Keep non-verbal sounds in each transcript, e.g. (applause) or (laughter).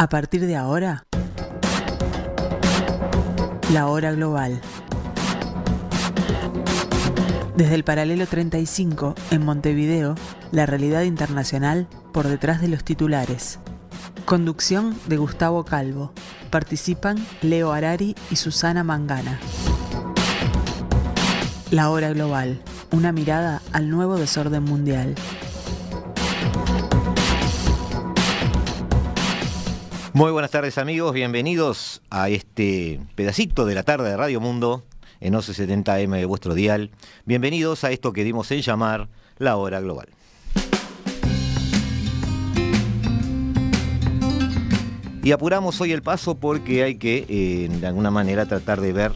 A partir de ahora, la hora global. Desde el paralelo 35, en Montevideo, la realidad internacional por detrás de los titulares. Conducción de Gustavo Calvo. Participan Leo Arari y Susana Mangana. La hora global. Una mirada al nuevo desorden mundial. Muy buenas tardes amigos, bienvenidos a este pedacito de la tarde de Radio Mundo en 1170M de vuestro dial. Bienvenidos a esto que dimos en llamar la hora global. Y apuramos hoy el paso porque hay que, eh, de alguna manera, tratar de ver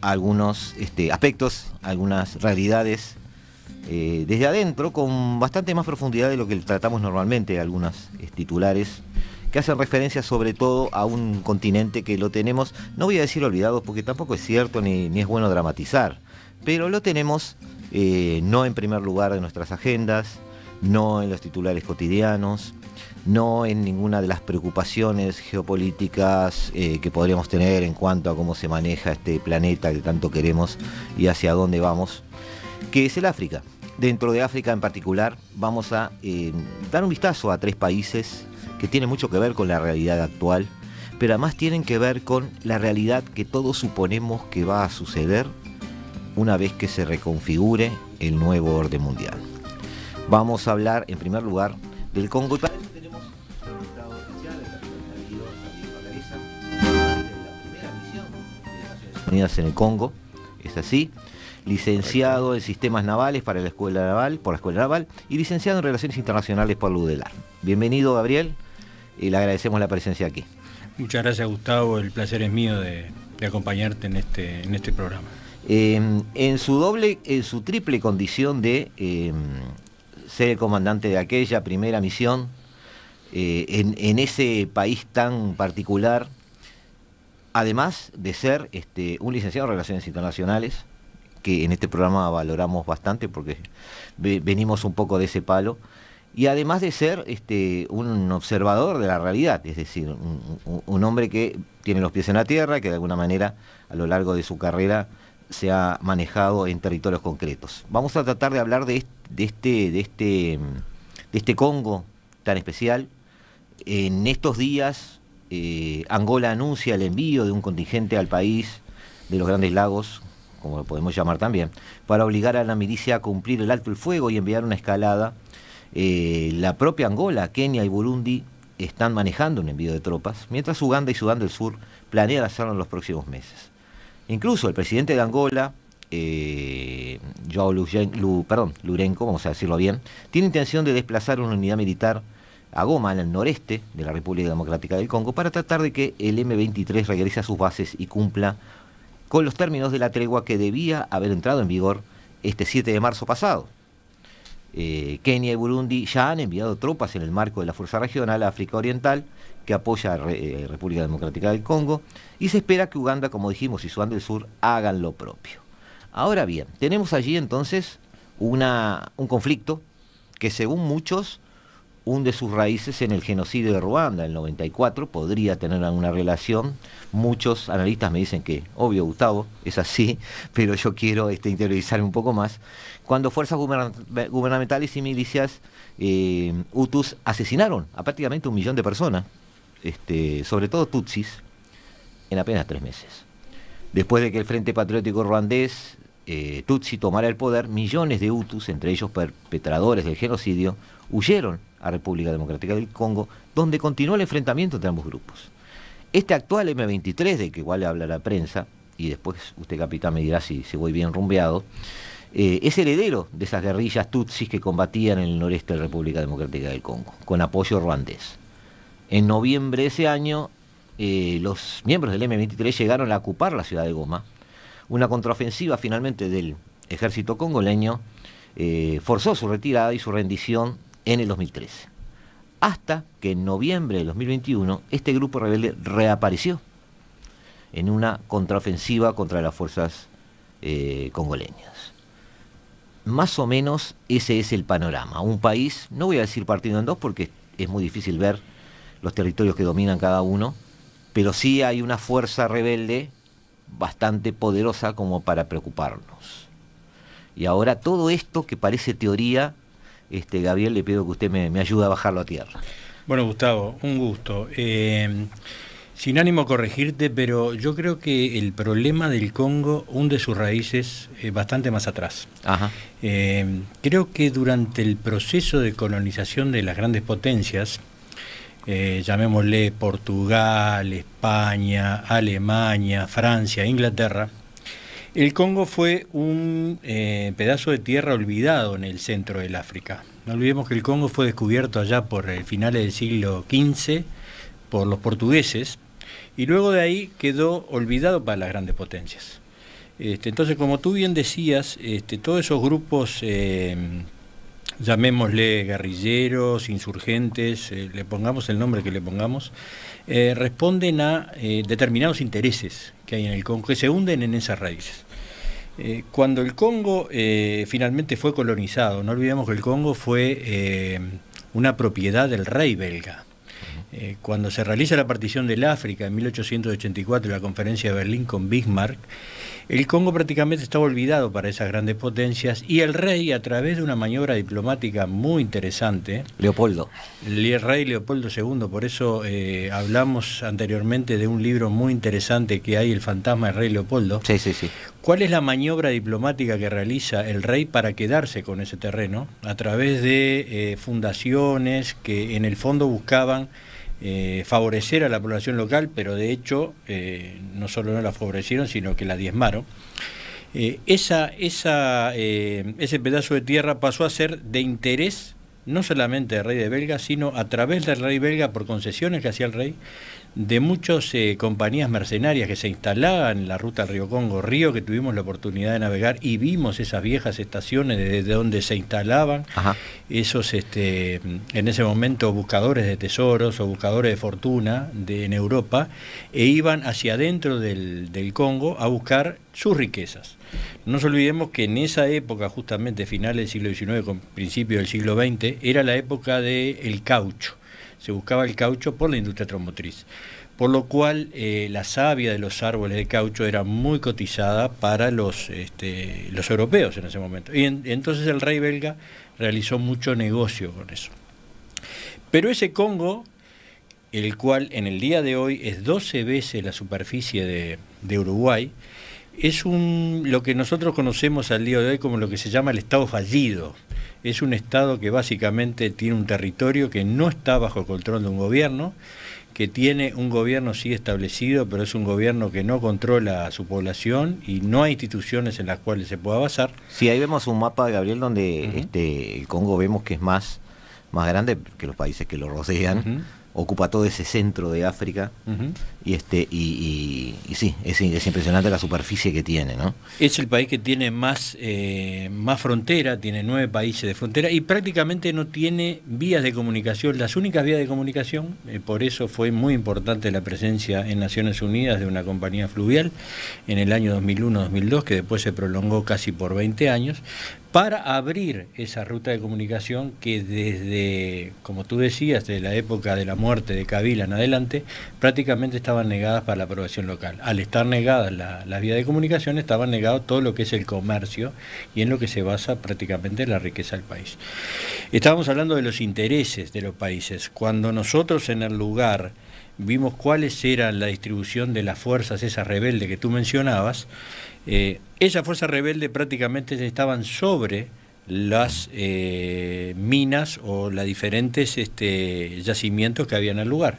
algunos este, aspectos, algunas realidades eh, desde adentro, con bastante más profundidad de lo que tratamos normalmente, algunos eh, titulares que hacen referencia sobre todo a un continente que lo tenemos, no voy a decir olvidados porque tampoco es cierto ni, es bueno dramatizar, pero lo tenemos eh, no en primer lugar de nuestras agendas, no en los titulares cotidianos, no en ninguna de las preocupaciones geopolíticas eh, que podríamos tener en cuanto a cómo se maneja este planeta que tanto queremos y hacia dónde vamos, que es el África. Dentro de África en particular, vamos a eh, dar un vistazo a tres países que tiene mucho que ver con la realidad actual, pero además tienen que ver con la realidad que todos suponemos que va a suceder una vez que se reconfigure el nuevo orden mundial. Vamos a hablar en primer lugar del Congo y de Unidas en el Congo, es así, licenciado en Sistemas Navales para la Escuela Naval, por la Escuela Naval, y licenciado en Relaciones Internacionales por la UDELAR. Bienvenido, Gabriel y le agradecemos la presencia aquí. Muchas gracias Gustavo, el placer es mío de, acompañarte en este, en este programa. Em, en su doble, en su triple condición de em, ser el comandante de aquella primera misión, eh, en, ese país tan particular, además de ser este, un licenciado en Relaciones Internacionales, que en este programa valoramos bastante porque venimos un poco de ese palo, y además de ser este, un observador de la realidad, es decir, un, hombre que tiene los pies en la tierra, que de alguna manera a lo largo de su carrera se ha manejado en territorios concretos. Vamos a tratar de hablar de este, de este, de este, Congo tan especial. En estos días, eh, Angola anuncia el envío de un contingente al país de los Grandes Lagos, como lo podemos llamar también, para obligar a la milicia a cumplir el alto el fuego y enviar una escalada eh, la propia Angola, Kenia y Burundi están manejando un envío de tropas, mientras Uganda y Sudán del Sur planean hacerlo en los próximos meses. Incluso el presidente de Angola, eh, Joao Lu, perdón, Lurenco, vamos a decirlo bien, tiene intención de desplazar una unidad militar a Goma, en el noreste de la República Democrática del Congo, para tratar de que el M23 regrese a sus bases y cumpla con los términos de la tregua que debía haber entrado en vigor este 7 de marzo pasado. Eh, Kenia y Burundi ya han enviado tropas en el marco de la Fuerza Regional África Oriental, que apoya a la eh, República Democrática del Congo, y se espera que Uganda, como dijimos, y Sudán del Sur hagan lo propio. Ahora bien, tenemos allí entonces un conflicto que según muchos de sus raíces en el genocidio de Ruanda, el 94, podría tener alguna relación. Muchos analistas me dicen que, obvio Gustavo, es así, (laughs) pero yo quiero este, interiorizar un poco más. Cuando fuerzas gubernamentales y milicias eh, UTUS asesinaron a prácticamente un millón de personas, este, sobre todo Tutsis, en apenas tres meses. Después de que el Frente Patriótico Ruandés eh, Tutsi tomara el poder, millones de Hutus, entre ellos perpetradores del genocidio, huyeron a República Democrática del Congo, donde continuó el enfrentamiento entre ambos grupos. Este actual M23, de que igual le habla la prensa, y después usted, capitán, me dirá si, se voy bien rumbeado, eh, es heredero de esas guerrillas tutsis que combatían en el noreste de la República Democrática del Congo, con apoyo ruandés. En noviembre de ese año, eh, los miembros del M23 llegaron a ocupar la ciudad de Goma. Una contraofensiva finalmente del ejército congoleño eh, forzó su retirada y su rendición en el 2013. Hasta que en noviembre de 2021 este grupo rebelde reapareció en una contraofensiva contra las fuerzas eh, congoleñas. Más o menos ese es el panorama. Un país, no voy a decir partido en dos porque es muy difícil ver los territorios que dominan cada uno, pero sí hay una fuerza rebelde bastante poderosa como para preocuparnos. Y ahora todo esto que parece teoría este, Gabriel, le pido que usted me, ayude a bajarlo a tierra. Bueno, Gustavo, un gusto. Eh, sin ánimo a corregirte, pero yo creo que el problema del Congo hunde sus raíces eh, bastante más atrás. Ajá. Eh, creo que durante el proceso de colonización de las grandes potencias, llamémosle Portugal, España, Alemania, Francia, Inglaterra, el Congo fue un eh, pedazo de tierra olvidado en el centro del África. No olvidemos que el Congo fue descubierto allá por el eh, finales del siglo XV por los portugueses y luego de ahí quedó olvidado para las grandes potencias. Este, entonces, como tú bien decías, este, todos esos grupos, eh, llamémosle guerrilleros, insurgentes, le pongamos el nombre que le pongamos, responden a determinados intereses que hay en el Congo, que se hunden en esas raíces. Eh, cuando el Congo eh, finalmente fue colonizado, no olvidemos que el Congo fue eh, una propiedad del rey belga. Eh, cuando se realiza la partición del África en 1884, la conferencia de Berlín con Bismarck, el Congo prácticamente estaba olvidado para esas grandes potencias y el rey, a través de una maniobra diplomática muy interesante, Leopoldo. El rey Leopoldo II, por eso eh, hablamos anteriormente de un libro muy interesante que hay, El fantasma del rey Leopoldo. Sí, sí, sí. ¿Cuál es la maniobra diplomática que realiza el rey para quedarse con ese terreno? A través de eh, fundaciones que en el fondo buscaban eh, favorecer a la población local, pero de hecho eh, no solo no la favorecieron, sino que la diezmaron. Eh, esa, ese pedazo de tierra pasó a ser de interés no solamente del rey de Belga, sino a través del rey belga por concesiones que hacía el rey, de muchas eh, compañías mercenarias que se instalaban en la ruta Río Congo Río, que tuvimos la oportunidad de navegar y vimos esas viejas estaciones desde donde se instalaban esos, este, en ese momento, buscadores de tesoros o buscadores de fortuna de, en Europa, e iban hacia adentro del, del Congo a buscar sus riquezas. No nos olvidemos que en esa época, justamente finales del siglo XIX con principio del siglo XX, era la época del el caucho se buscaba el caucho por la industria tromotriz, Por lo cual eh, la savia de los árboles de caucho era muy cotizada para los, este, europeos en ese momento. Y entonces el rey belga realizó mucho negocio con eso. Pero ese Congo, el cual en el día de hoy es 12 veces la superficie de Uruguay, es un, lo que nosotros conocemos al día de hoy como lo que se llama el Estado fallido. Es un Estado que básicamente tiene un territorio que no está bajo control de un gobierno, que tiene un gobierno sí establecido, pero es un gobierno que no controla a su población y no hay instituciones en las cuales se pueda basar. si ahí vemos un mapa, de Gabriel, donde este, el Congo vemos que es más, más grande que los países que lo rodean ocupa todo ese centro de África y este y, sí es, impresionante la superficie que tiene no es el país que tiene más eh, más frontera tiene nueve países de frontera y prácticamente no tiene vías de comunicación las únicas vías de comunicación eh, por eso fue muy importante la presencia en Naciones Unidas de una compañía fluvial en el año 2001-2002 que después se prolongó casi por 20 años para abrir esa ruta de comunicación que desde, como tú decías, desde la época de la muerte de Kabila en adelante, prácticamente estaban negadas para la aprobación local. Al estar negadas las vías de comunicación, estaban negado todo lo que es el comercio y en lo que se basa prácticamente la riqueza del país. Estábamos hablando de los intereses de los países. Cuando nosotros en el lugar vimos cuáles eran la distribución de las fuerzas, esas rebelde que tú mencionabas, eh, esa fuerza rebelde prácticamente estaban sobre las eh, minas o los diferentes este, yacimientos que habían al lugar.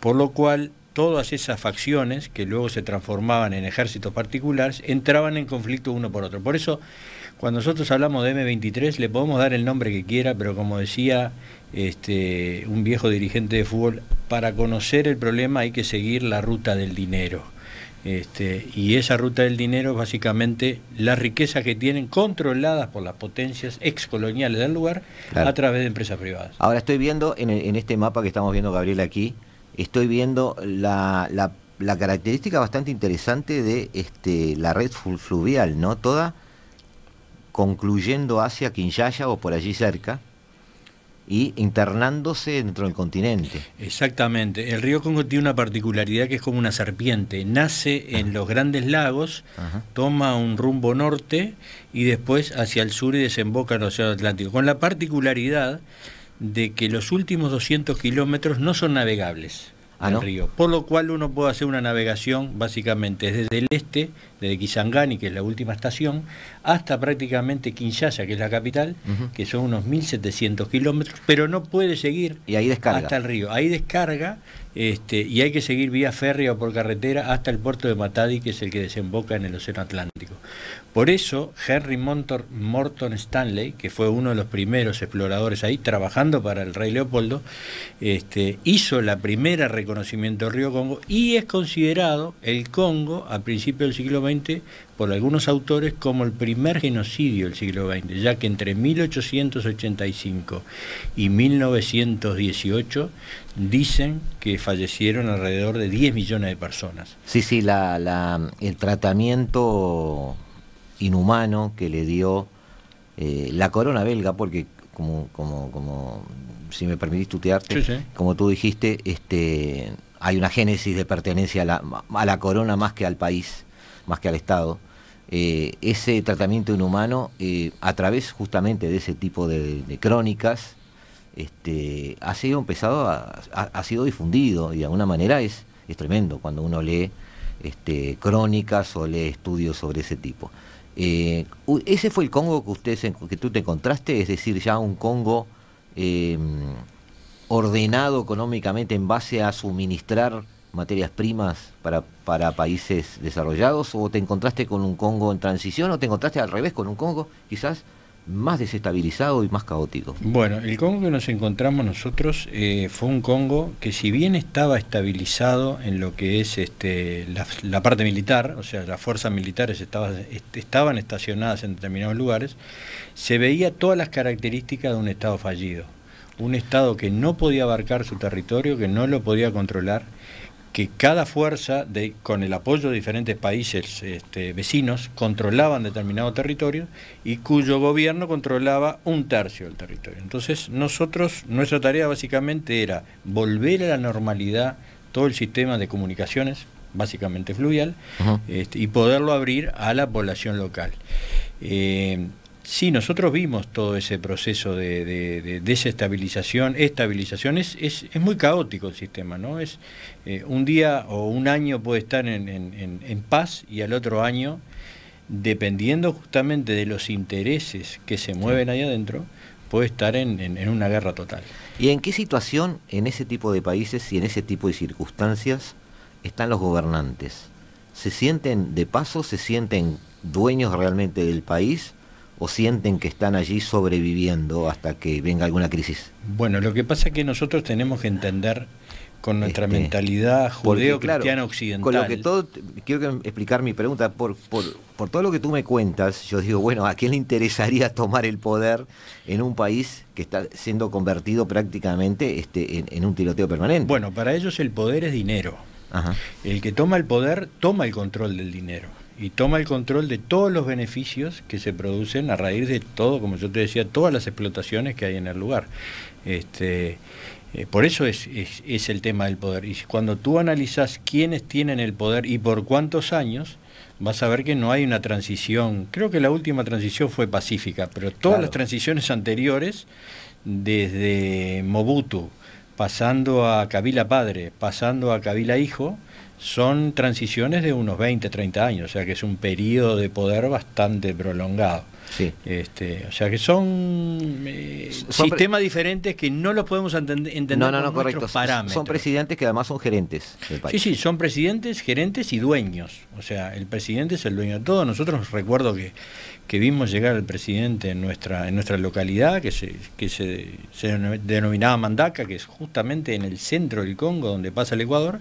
Por lo cual, todas esas facciones que luego se transformaban en ejércitos particulares entraban en conflicto uno por otro. Por eso, cuando nosotros hablamos de M23, le podemos dar el nombre que quiera, pero como decía este, un viejo dirigente de fútbol, para conocer el problema hay que seguir la ruta del dinero. Este, y esa ruta del dinero es básicamente la riqueza que tienen controladas por las potencias excoloniales del lugar a través de empresas privadas. Ahora estoy viendo en, este mapa que estamos viendo, Gabriel, aquí, estoy viendo la, característica bastante interesante de este, la red fluvial, ¿no? Toda concluyendo hacia Quinchaya o por allí cerca y internándose dentro del continente. Exactamente. El río Congo tiene una particularidad que es como una serpiente. Nace en los grandes lagos, toma un rumbo norte y después hacia el sur y desemboca en el Océano Atlántico. Con la particularidad de que los últimos 200 kilómetros no son navegables. Ah, Por lo cual uno puede hacer una navegación básicamente desde el este, desde Kisangani, que es la última estación, hasta prácticamente Kinshasa, que es la capital, que son unos 1.700 kilómetros, pero no puede seguir hasta el río. Ahí descarga este, y hay que seguir vía férrea o por carretera hasta el puerto de Matadi, que es el que desemboca en el Océano Atlántico. Por eso, Henry Montor, Morton Stanley, que fue uno de los primeros exploradores ahí, trabajando para el rey Leopoldo, este, hizo la primera reconocimiento del río Congo y es considerado el Congo, a principios del siglo XX, por algunos autores como el primer genocidio del siglo XX, ya que entre 1885 y 1918 dicen que fallecieron alrededor de 10 millones de personas. Sí, sí, la, el tratamiento inhumano que le dio eh, la corona belga, porque como, como, como si me permitís tutearte, como tú dijiste, este, hay una génesis de pertenencia a la, a la corona más que al país, más que al Estado. Eh, ese tratamiento inhumano eh, a través justamente de ese tipo de, crónicas este, ha sido empezado ha sido difundido y de alguna manera es, es tremendo cuando uno lee este, crónicas o lee estudios sobre ese tipo. Eh, ese fue el Congo que ustedes que tú te encontraste, es decir, ya un Congo em, ordenado económicamente en base a suministrar materias primas para, países desarrollados o te encontraste con un Congo en transición o te encontraste al revés con un Congo quizás más desestabilizado y más caótico? Bueno, el Congo que nos encontramos nosotros eh, fue un Congo que si bien estaba estabilizado en lo que es este, la, parte militar, o sea, las fuerzas militares estaban estacionadas en determinados lugares, se veía todas las características de un Estado fallido. Un Estado que no podía abarcar su territorio, que no lo podía controlar que cada fuerza, con el apoyo de diferentes países este, vecinos, controlaban determinado territorio y cuyo gobierno controlaba un tercio del territorio. Entonces nosotros, nuestra tarea básicamente era volver a la normalidad todo el sistema de comunicaciones, básicamente fluvial, este, y poderlo abrir a la población local. Eh, Sí, nosotros vimos todo ese proceso de, desestabilización, estabilización. Es, es, muy caótico el sistema, ¿no? Es eh, un día o un año puede estar en, paz y al otro año, dependiendo justamente de los intereses que se mueven ahí adentro, puede estar en, en una guerra total. ¿Y en qué situación en ese tipo de países y en ese tipo de circunstancias están los gobernantes? ¿Se sienten de paso, se sienten dueños realmente del país? o sienten que están allí sobreviviendo hasta que venga alguna crisis? Bueno, lo que pasa es que nosotros tenemos que entender con nuestra este, mentalidad judeo-cristiana occidental. Con que todo, quiero explicar mi pregunta, por, por, todo lo que tú me cuentas, yo digo, bueno, ¿a quién le interesaría (laughs) tomar el poder en un país que está siendo convertido prácticamente este, en, un tiroteo permanente? Bueno, para ellos el poder es dinero. El que toma el poder toma el control del dinero y toma el control de todos los beneficios que se producen a raíz de todo, como yo te decía, todas las explotaciones que hay en el lugar. Este, eh, por eso es, el tema del poder. Y cuando tú analizas quiénes tienen el poder y por cuántos años, vas a ver que no hay una transición. Creo que la última transición fue pacífica, pero todas las transiciones anteriores, desde Mobutu, pasando a Kabila Padre, pasando a Kabila Hijo, son transiciones de unos 20, 30 años, o sea que es un periodo de poder bastante prolongado. Sí. Este, o sea que son, eh, sistemas diferentes que no los podemos entender no, no, parámetros. Son presidentes que además son gerentes. Del país. Sí, sí, son presidentes, gerentes y dueños. O sea, el presidente es el dueño de todo. Nosotros recuerdo que, vimos llegar al presidente en nuestra, en nuestra localidad, que, se, que se denominaba Mandaca, que es justamente en el centro del Congo, donde pasa el Ecuador.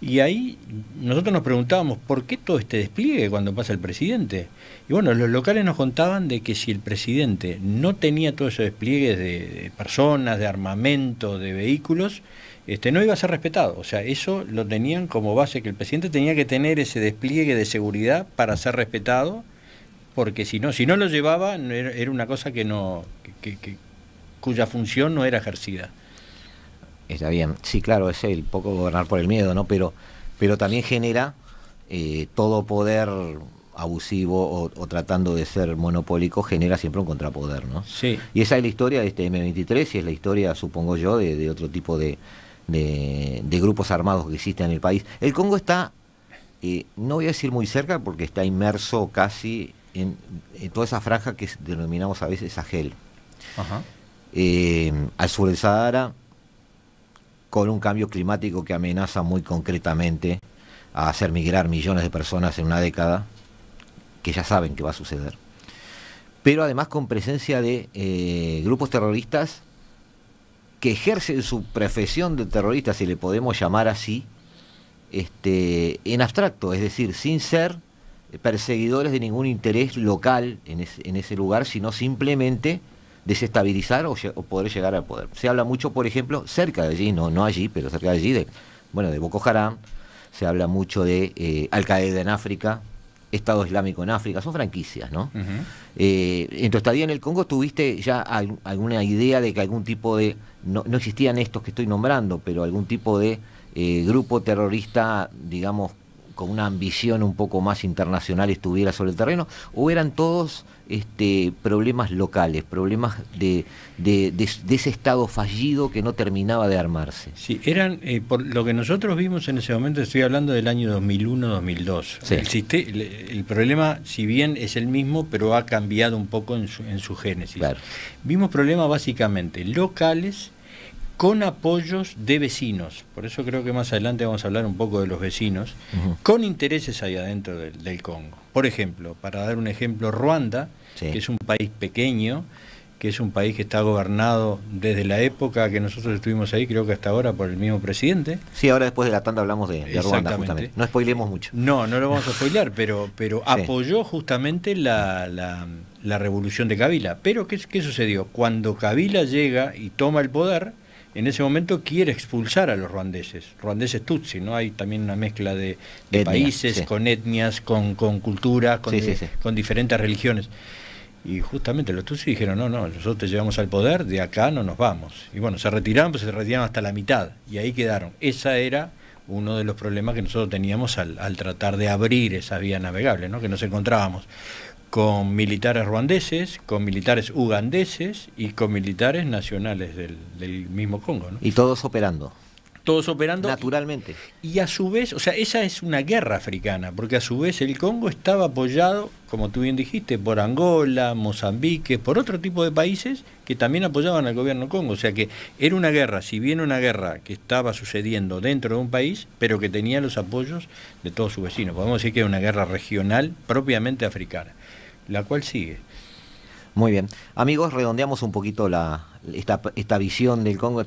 Y ahí nosotros nos preguntábamos, ¿por qué todo este despliegue cuando pasa el presidente? Y bueno, los locales nos contaban de que si el presidente no tenía todo ese despliegue de, personas, de armamento, de vehículos, este, no iba a ser respetado. O sea, eso lo tenían como base, que el presidente tenía que tener ese despliegue de seguridad para ser respetado, porque si no, si no lo llevaba, era una cosa que no, cuya función no era ejercida. Está bien, sí, claro, es el poco gobernar por el miedo, ¿no? Pero, pero también genera eh, todo poder abusivo o, tratando de ser monopólico genera siempre un contrapoder, ¿no? Sí. Y esa es la historia de este M23 y es la historia, supongo yo, de, otro tipo de, de, grupos armados que existen en el país. El Congo está, eh, no voy a decir muy cerca porque está inmerso casi en, toda esa franja que denominamos a veces Sahel. Ajá. Eh, al sur del Sahara, con un cambio climático que amenaza muy concretamente a hacer migrar millones de personas en una década, que ya saben que va a suceder, pero además con presencia de eh, grupos terroristas que ejercen su profesión de terrorista, si le podemos llamar así, este, en abstracto, es decir, sin ser perseguidores de ningún interés local en, en ese lugar, sino simplemente desestabilizar o, poder llegar al poder. Se habla mucho, por ejemplo, cerca de allí, no, no allí, pero cerca de allí, de, bueno, de Boko Haram, se habla mucho de eh, Al Qaeda en África, Estado Islámico en África, son franquicias, ¿no? Eh, en tu estadía en el Congo, ¿tuviste ya alguna idea de que algún tipo de, no, existían estos que estoy nombrando, pero algún tipo de eh, grupo terrorista, digamos, con una ambición un poco más internacional estuviera sobre el terreno, o eran todos este, problemas locales, problemas de, de, ese Estado fallido que no terminaba de armarse. Sí, eran, eh, por lo que nosotros vimos en ese momento, estoy hablando del año 2001-2002. El, el, problema, si bien es el mismo, pero ha cambiado un poco en su, en su génesis. Vimos problemas básicamente locales con apoyos de vecinos. Por eso creo que más adelante vamos a hablar un poco de los vecinos, con intereses ahí adentro del, Congo. Por ejemplo, para dar un ejemplo, Ruanda, que es un país pequeño, que es un país que está gobernado desde la época que nosotros estuvimos ahí, creo que hasta ahora, por el mismo presidente. Sí, ahora después de la tanda hablamos de, Ruanda, justamente. No spoilemos mucho. No, no lo vamos a spoilear, pero, pero apoyó justamente la, revolución de Kabila. Pero, ¿qué, ¿qué sucedió? Cuando Kabila llega y toma el poder, en ese momento quiere expulsar a los ruandeses, ruandeses tutsi, ¿no? Hay también una mezcla de, países, con etnias, con, culturas, con, diferentes religiones. Y justamente los Tutsi dijeron, no, no, nosotros te llevamos al poder, de acá no nos vamos. Y bueno, se retiraron, pues se retiraron hasta la mitad, y ahí quedaron. Esa era uno de los problemas que nosotros teníamos al, al tratar de abrir esa vía navegable, ¿no? que nos encontrábamos con militares ruandeses, con militares ugandeses y con militares nacionales del, mismo Congo. Y todos operando. Todos operando. Naturalmente. Y, a su vez, o sea, esa es una guerra africana, porque a su vez el Congo estaba apoyado, como tú bien dijiste, por Angola, Mozambique, por otro tipo de países que también apoyaban al gobierno Congo. O sea que era una guerra, si bien una guerra que estaba sucediendo dentro de un país, pero que tenía los apoyos de todos sus vecinos. Podemos decir que era una guerra regional propiamente africana la cual sigue. Muy bien. Amigos, redondeamos un poquito esta, visión del Congo.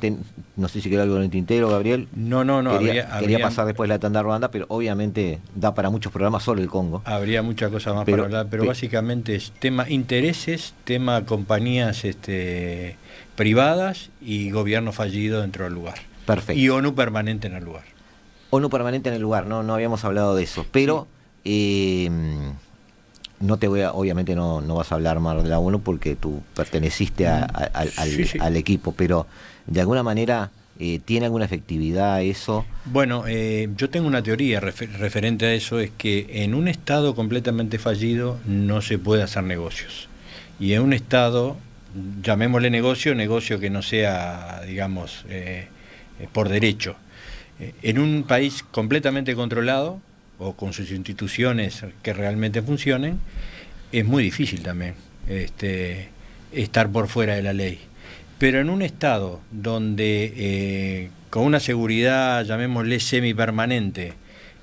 no sé si quedó algo en el tintero, Gabriel. No, no, no. Quería, pasar después la tanda ruanda, pero obviamente da para muchos programas solo el Congo. Habría muchas cosas más para hablar, pero, básicamente es tema intereses, tema compañías este, privadas y gobierno fallido dentro del lugar. Perfecto. Y ONU permanente en el lugar. ONU permanente en el lugar, no, no habíamos hablado de eso. Pero. Eh, no te voy a, obviamente no, no vas a hablar más de la ONU porque tú perteneciste al, equipo, pero de alguna manera eh, tiene alguna efectividad eso. Bueno, eh, yo tengo una teoría referente a eso, es que en un Estado completamente fallido no se puede hacer negocios. Y en un Estado, llamémosle negocio, negocio que no sea, digamos, eh, por derecho. En un país completamente controlado, o con sus instituciones que realmente funcionen, es muy difícil también este, estar por fuera de la ley. Pero en un Estado donde eh, con una seguridad, llamémosle semipermanente,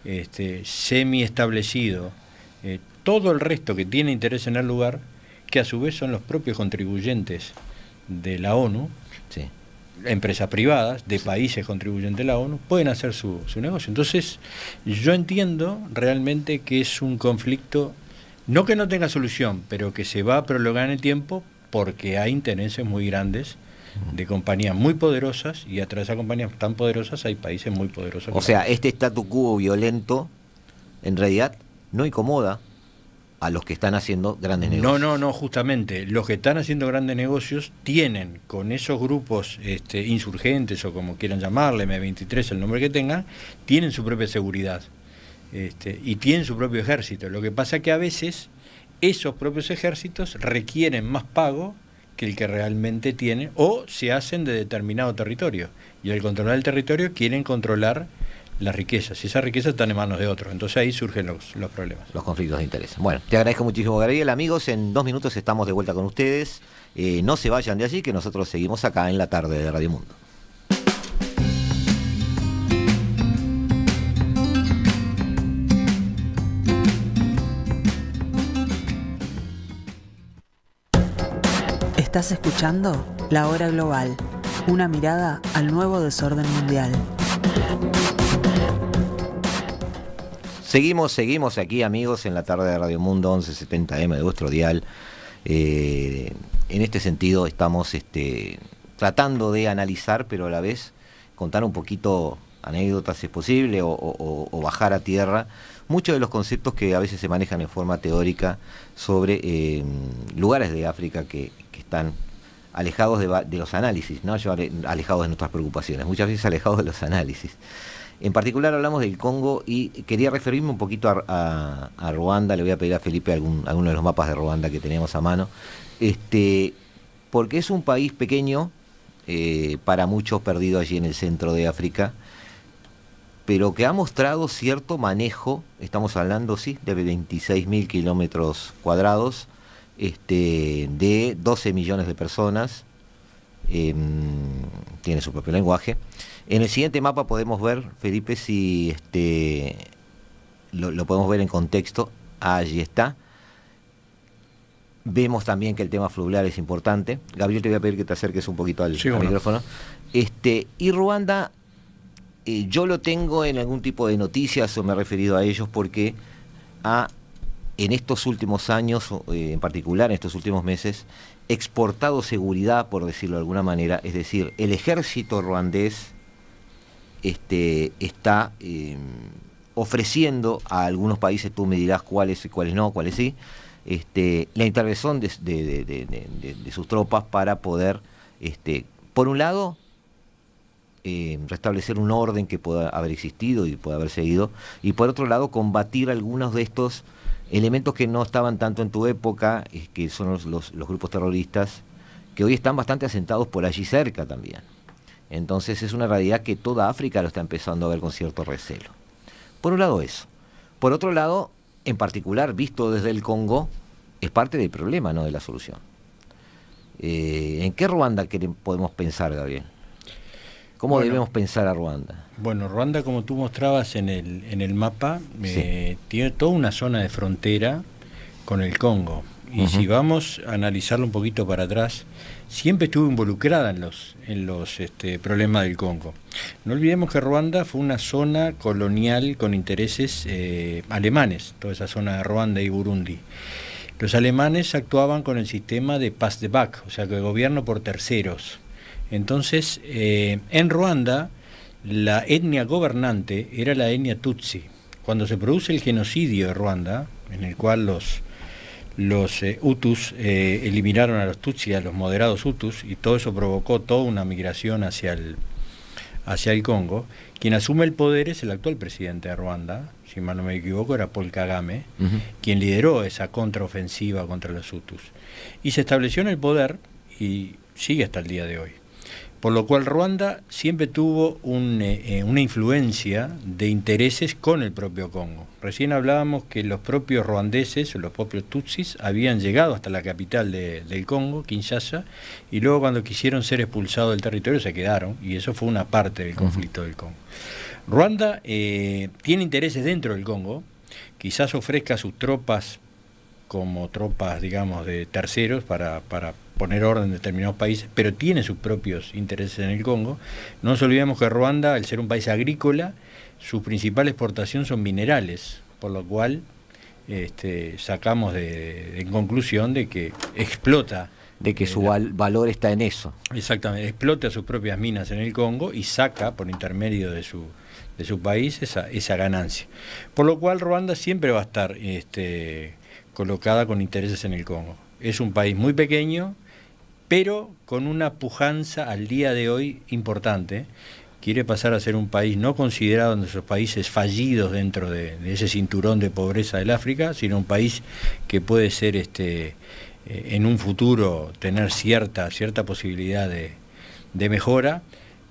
este, semi establecido, eh, todo el resto que tiene interés en el lugar, que a su vez son los propios contribuyentes de la ONU, empresas privadas de países contribuyentes de la ONU pueden hacer su, su negocio. Entonces, yo entiendo realmente que es un conflicto, no que no tenga solución, pero que se va a prolongar en el tiempo porque hay intereses muy grandes de compañías muy poderosas y atrás de compañías tan poderosas hay países muy poderosos. O sea, este statu quo violento en realidad no incomoda a los que están haciendo grandes negocios. No, no, no, justamente. Los que están haciendo grandes negocios tienen con esos grupos este, insurgentes o como quieran llamarle, M23, el nombre que tengan, tienen su propia seguridad este, y tienen su propio ejército. Lo que pasa que a veces esos propios ejércitos requieren más pago que el que realmente tienen o se hacen de determinado territorio. Y al controlar el territorio quieren controlar las riquezas. Y esa riqueza están en manos de otros. Entonces ahí surgen los, problemas. Los conflictos de interés. Bueno, te agradezco muchísimo, Gabriel. Amigos, en dos minutos estamos de vuelta con ustedes. Eh, no se vayan de allí, que nosotros seguimos acá en la tarde de Radio Mundo. Estás escuchando La Hora Global, una mirada al nuevo desorden mundial. Seguimos, seguimos aquí, amigos, en la tarde de Radio Mundo 1170M de vuestro dial. Eh, en este sentido estamos este, tratando de analizar, pero a la vez contar un poquito anécdotas, si es posible, o, bajar a tierra muchos de los conceptos que a veces se manejan en forma teórica sobre eh, lugares de África que, están alejados de, los análisis, no alejados de nuestras preocupaciones, muchas veces alejados de los análisis. En particular hablamos del Congo y quería referirme un poquito a, Ruanda, le voy a pedir a Felipe algún, alguno de los mapas de Ruanda que tenemos a mano, este, porque es un país pequeño, eh, para muchos perdido allí en el centro de África, pero que ha mostrado cierto manejo, estamos hablando sí, de 26.000 kilómetros cuadrados, este, de 12 millones de personas, em, tiene su propio lenguaje, en el siguiente mapa podemos ver, Felipe, si este, lo, podemos ver en contexto, allí está. Vemos también que el tema fluvial es importante. Gabriel, te voy a pedir que te acerques un poquito al, micrófono. Este, y Ruanda, eh, yo lo tengo en algún tipo de noticias o me he referido a ellos porque ha, ah, en estos últimos años, eh, en particular en estos últimos meses, exportado seguridad, por decirlo de alguna manera. Es decir, el ejército ruandés este, está eh, ofreciendo a algunos países, tú me dirás cuáles y cuáles no, cuáles sí, este, la intervención de, sus tropas para poder, este, por un lado, eh, restablecer un orden que pueda haber existido y pueda haber seguido, y por otro lado, combatir algunos de estos elementos que no estaban tanto en tu época, que son los grupos terroristas, que hoy están bastante asentados por allí cerca también. Entonces es una realidad que toda África lo está empezando a ver con cierto recelo. Por un lado eso. Por otro lado, en particular, visto desde el Congo, es parte del problema, no de la solución. Eh, ¿En qué Ruanda podemos pensar, Gabriel? ¿Cómo debemos pensar a Ruanda? Bueno, Ruanda, como tú mostrabas en el, en el mapa, eh, tiene toda una zona de frontera con el Congo. Y si vamos a analizarlo un poquito para atrás, siempre estuvo involucrada en los, en los este, problemas del Congo. No olvidemos que Ruanda fue una zona colonial con intereses eh, alemanes, toda esa zona de Ruanda y Burundi. Los alemanes actuaban con el sistema de Paz de back, o sea, que gobierno por terceros. Entonces, eh, en Ruanda, la etnia gobernante era la etnia tutsi. Cuando se produce el genocidio de Ruanda, en el cual los los UTUs eh, hutus eh, eliminaron a los Tutsi, a los moderados hutus, y todo eso provocó toda una migración hacia el, hacia el Congo. Quien asume el poder es el actual presidente de Ruanda, si mal no me equivoco, era Paul Kagame, quien lideró esa contraofensiva contra los hutus. Y se estableció en el poder y sigue hasta el día de hoy por lo cual Ruanda siempre tuvo eh, eh, una influencia de intereses con el propio Congo. Recién hablábamos que los propios ruandeses, los propios tutsis, habían llegado hasta la capital del Congo, Kinshasa, y luego cuando quisieron ser expulsados del territorio se quedaron, y eso fue una parte del conflicto del Congo. Ruanda eh, tiene intereses dentro del Congo, quizás ofrezca sus tropas como tropas, digamos, de terceros para, para poner orden en determinados países, pero tiene sus propios intereses en el Congo. No nos olvidemos que Ruanda, al ser un país agrícola, su principal exportación son minerales, por lo cual este, sacamos de, en conclusión de que explota. De que eh, su valor está en eso. Exactamente, explota sus propias minas en el Congo y saca por intermedio de su, de su país esa, ganancia. Por lo cual Ruanda siempre va a estar este, colocada con intereses en el Congo. Es un país muy pequeño, pero con una pujanza al día de hoy importante. Quiere pasar a ser un país no considerado de esos países fallidos dentro de, ese cinturón de pobreza del África, sino un país que puede ser este, eh, en un futuro tener cierta, posibilidad de mejora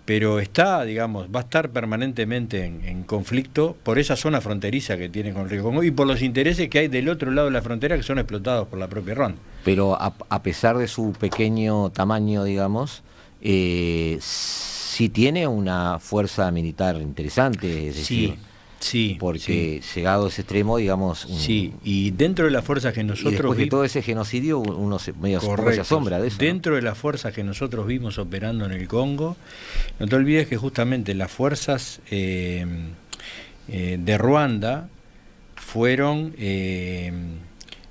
pero está, digamos, va a estar permanentemente en, conflicto por esa zona fronteriza que tiene con Río Congo y por los intereses que hay del otro lado de la frontera que son explotados por la propia RON. Pero a, pesar de su pequeño tamaño, digamos, eh, sí tiene una fuerza militar interesante. Es decir, Sí, porque llegado a ese extremo, digamos. Un, sí, y dentro de las fuerzas que nosotros. todo ese genocidio, uno se, medio de eso. Dentro de las fuerzas que nosotros vimos operando en el Congo, no te olvides que justamente las fuerzas eh, eh, de Ruanda fueron. Eh,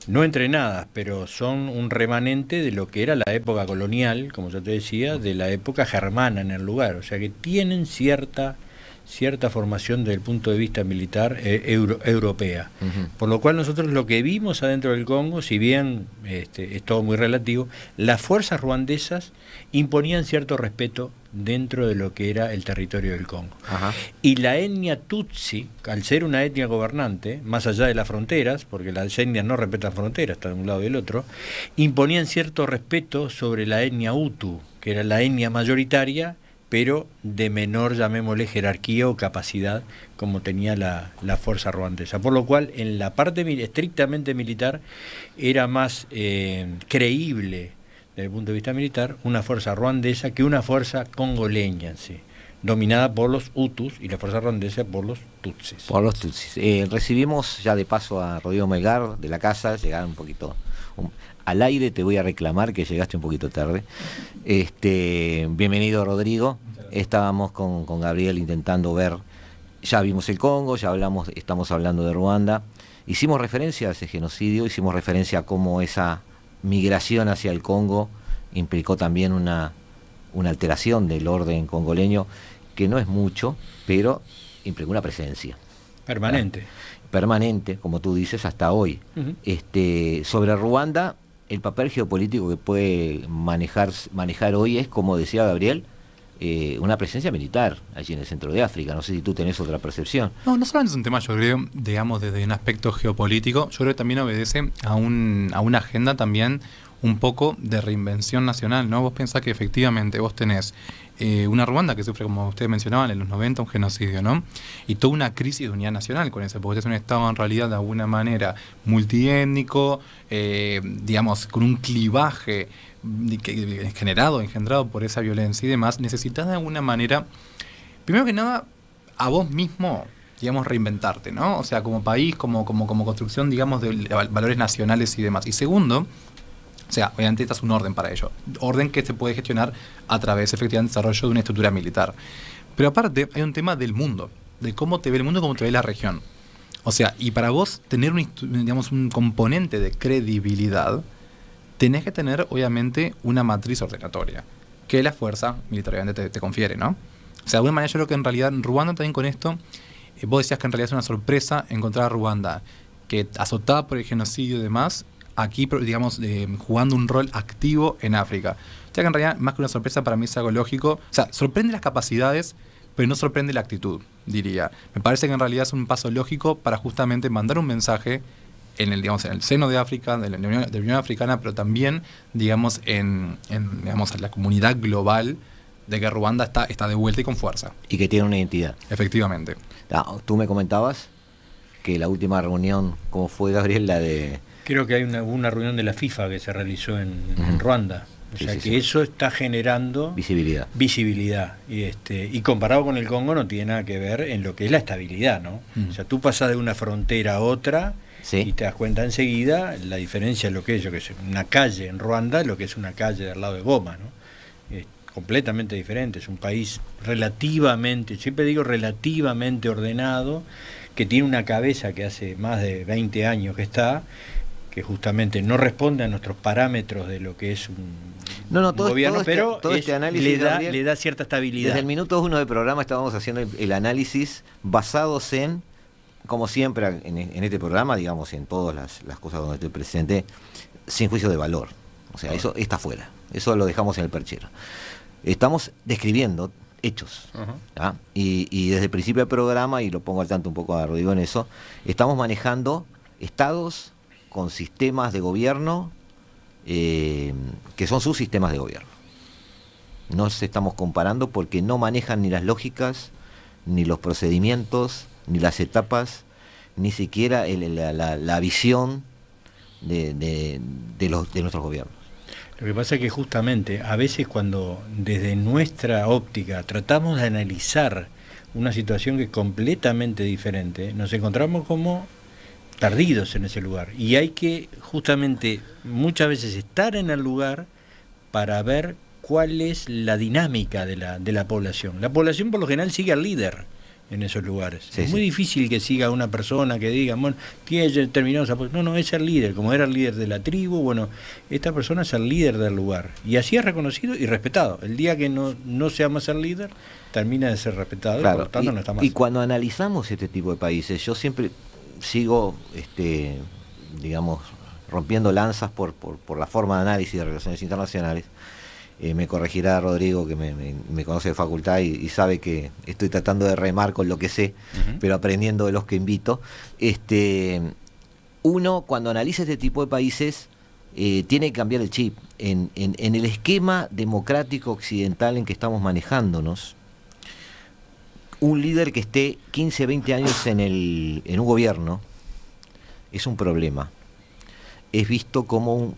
no entrenadas, pero son un remanente de lo que era la época colonial, como yo te decía, de la época germana en el lugar. O sea que tienen cierta cierta formación desde el punto de vista militar eh, europea. Por lo cual nosotros lo que vimos adentro del Congo, si bien este, es todo muy relativo, las fuerzas ruandesas imponían cierto respeto dentro de lo que era el territorio del Congo. Y la etnia Tutsi, al ser una etnia gobernante, más allá de las fronteras, porque las etnias no respetan fronteras, está de un lado y del otro, imponían cierto respeto sobre la etnia Hutu, que era la etnia mayoritaria pero de menor, llamémosle, jerarquía o capacidad como tenía la, fuerza ruandesa. Por lo cual, en la parte estrictamente militar, era más eh, creíble, desde el punto de vista militar, una fuerza ruandesa que una fuerza congoleña dominada por los hutus y la fuerza ruandesa por los tutsis. Por los tutsis. Eh, recibimos ya de paso a Rodrigo Melgar de la casa, llegaron un poquito al aire te voy a reclamar que llegaste un poquito tarde. Este, bienvenido Rodrigo. Estábamos con, Gabriel intentando ver, ya vimos el Congo, ya hablamos, estamos hablando de Ruanda. Hicimos referencia a ese genocidio, hicimos referencia a cómo esa migración hacia el Congo implicó también una, alteración del orden congoleño, que no es mucho, pero implicó una presencia. Permanente. Permanente, como tú dices, hasta hoy. este, sobre Ruanda, el papel geopolítico que puede manejar, manejar hoy es, como decía Gabriel, eh, una presencia militar allí en el centro de África. No sé si tú tenés otra percepción. No, no solamente es un tema, yo creo, digamos, desde un aspecto geopolítico, yo creo que también obedece a, un, a una agenda también un poco de reinvención nacional, ¿no? Vos pensás que efectivamente vos tenés eh, una Ruanda que sufre, como ustedes mencionaban, en los 90 un genocidio, ¿no? Y toda una crisis de unidad nacional con eso, porque es un Estado en realidad de alguna manera multiétnico, eh, digamos, con un clivaje mm, generado, engendrado por esa violencia y demás, necesitas de alguna manera, primero que nada, a vos mismo digamos, reinventarte, ¿no? O sea, como país, como, como, como construcción, digamos, de valores nacionales y demás. Y segundo, o sea, obviamente es un orden para ello. Orden que se puede gestionar a través, efectivamente, del desarrollo de una estructura militar. Pero aparte, hay un tema del mundo, de cómo te ve el mundo, cómo te ve la región. O sea, y para vos tener un, digamos, un componente de credibilidad, tenés que tener, obviamente, una matriz ordenatoria, que la fuerza militarmente te, confiere, ¿no? O sea, de alguna manera yo creo que en realidad, Ruanda también con esto, eh, vos decías que en realidad es una sorpresa encontrar a Ruanda, que azotada por el genocidio y demás, aquí, digamos, eh, jugando un rol activo en África. Ya que en realidad, más que una sorpresa, para mí es algo lógico. O sea, sorprende las capacidades, pero no sorprende la actitud, diría. Me parece que en realidad es un paso lógico para justamente mandar un mensaje en el, digamos, en el seno de África, de la Unión, Africana, pero también, digamos, en, digamos, la comunidad global de que Ruanda está, está de vuelta y con fuerza. Y que tiene una identidad. Efectivamente. Ah, tú me comentabas que la última reunión, ¿cómo fue, Gabriel? La de Creo que hay una, reunión de la FIFA que se realizó en, Ruanda. O sea que eso está generando visibilidad. Visibilidad. Y, este, y comparado con el Congo no tiene nada que ver en lo que es la estabilidad, ¿no? O sea, tú pasas de una frontera a otra y te das cuenta enseguida la diferencia de lo que es, una calle en Ruanda, lo que es una calle al lado de Goma, ¿no? Es completamente diferente. Es un país relativamente, siempre digo relativamente ordenado, que tiene una cabeza que hace más de 20 años que está que justamente no responde a nuestros parámetros de lo que es un, gobierno, este- pero todo este análisis, le, da, cierta estabilidad. Desde el minuto uno del programa estábamos haciendo el, análisis basados en, como siempre en, este programa, digamos, en todas las, cosas donde estoy presente, sin juicio de valor. O sea, eso está fuera. Eso lo dejamos en el perchero. Estamos describiendo hechos. y, y, desde el principio del programa, y lo pongo al tanto un poco a Rodrigo en eso, estamos manejando estados, con sistemas de gobierno eh, que son sus sistemas de gobierno. No se estamos comparando porque no manejan ni las lógicas, ni los procedimientos, ni las etapas, ni siquiera la, visión de, de nuestros gobiernos. Lo que pasa es que justamente a veces cuando desde nuestra óptica tratamos de analizar una situación que es completamente diferente, nos encontramos como Tardidos en ese lugar. Y hay que justamente muchas veces estar en el lugar para ver cuál es la dinámica de la, población. La población por lo general sigue al líder en esos lugares. es muy difícil que siga una persona que diga, bueno, tiene terminado No, no, es el líder, como era el líder de la tribu, bueno, esta persona es el líder del lugar. Y así es reconocido y respetado. El día que no, no sea más el líder, termina de ser respetado Y cuando analizamos este tipo de países, yo siempre sigo, este, digamos, rompiendo lanzas por, la forma de análisis de relaciones internacionales. Eh, me corregirá Rodrigo, que me, conoce de facultad y, sabe que estoy tratando de remar con lo que sé, pero aprendiendo de los que invito. Este, uno, cuando analiza este tipo de países, eh, tiene que cambiar el chip. en, el esquema democrático occidental en que estamos manejándonos, un líder que esté 15, 20 años en, el, en un gobierno es un problema. Es visto como un,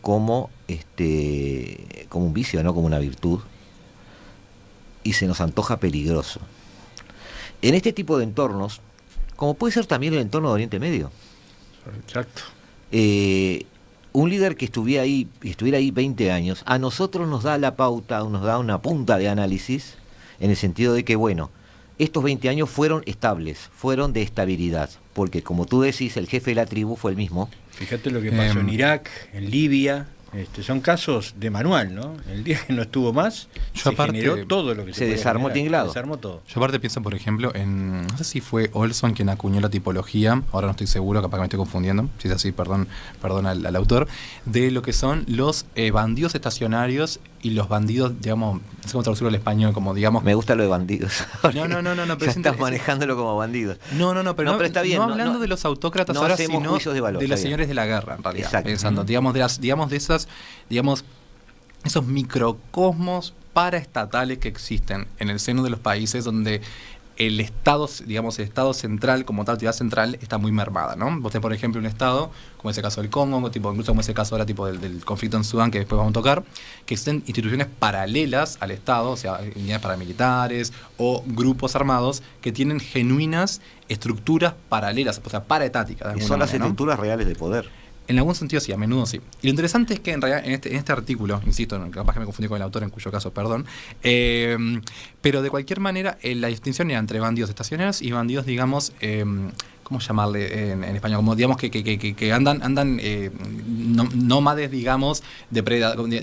como, este, como un vicio, no como una virtud. Y se nos antoja peligroso. En este tipo de entornos, como puede ser también el entorno de Oriente Medio. Exacto. Eh, un líder que estuviera ahí, estuviera ahí 20 años, a nosotros nos da la pauta, nos da una punta de análisis en el sentido de que, bueno, estos 20 años fueron estables, fueron de estabilidad, porque como tú decís, el jefe de la tribu fue el mismo. Fíjate lo que pasó en em. Irak, en Libia, este, son casos de manual, ¿no? El día que no estuvo más, se desarmó todo lo que se, se desarmó todo. Yo aparte pienso, por ejemplo, en no sé si fue Olson quien acuñó la tipología, ahora no estoy seguro, capaz que me estoy confundiendo, si es así, perdón, perdón al, autor, de lo que son los eh, bandidos estacionarios y los bandidos, digamos, no sé cómo traducirlo al español, como digamos. Me gusta lo de bandidos. (laughs) No, no, no, no, no pero estás manejándolo como bandidos. No, no, no, pero, está bien, no hablando de los autócratas ahora, sí de, valor, de los señores de la guerra, en realidad. Pensando, digamos, de las, digamos, de esas, digamos, esos microcosmos paraestatales que existen en el seno de los países donde el Estado, digamos, el Estado central como tal, ciudad central, está muy mermada, ¿no? Vos tenés, por ejemplo, un Estado, como es el caso del Congo, tipo, incluso como es el caso ahora tipo del, conflicto en Sudán, que después vamos a tocar, que existen instituciones paralelas al Estado, o sea, unidades paramilitares o grupos armados que tienen genuinas estructuras paralelas, o sea, paraetáticas. Y son las estructuras reales de poder. En algún sentido sí, a menudo sí. Y lo interesante es que en realidad en este, este artículo, insisto, capaz que me confundí con el autor, en cuyo caso, perdón, eh, pero de cualquier manera eh, la distinción era entre bandidos estacionarios y bandidos, digamos, em, ¿cómo llamarle en, español? Como digamos que, andan, andan eh, nómades, digamos, de